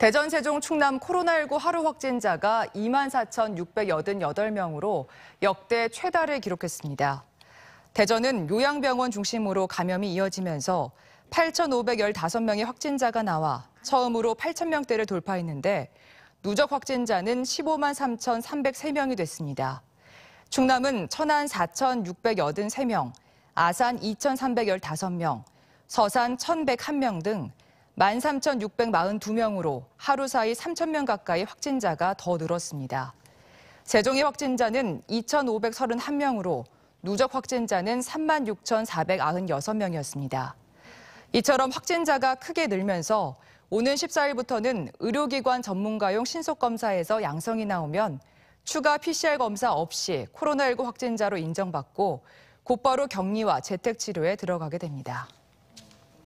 대전, 세종, 충남 코로나19 하루 확진자가 24,688명으로 역대 최다를 기록했습니다. 대전은 요양병원 중심으로 감염이 이어지면서 8,515명의 확진자가 나와 처음으로 8,000명대를 돌파했는데 누적 확진자는 15만 3,303명이 됐습니다. 충남은 천안 4,683명, 아산 2,315명, 서산 1,101명 등 13,642명으로 하루 사이 3,000명 가까이 확진자가 더 늘었습니다. 세종의 확진자는 2,531명으로 누적 확진자는 36,496명이었습니다. 이처럼 확진자가 크게 늘면서 오는 14일부터는 의료기관 전문가용 신속검사에서 양성이 나오면 추가 PCR 검사 없이 코로나19 확진자로 인정받고 곧바로 격리와 재택치료에 들어가게 됩니다.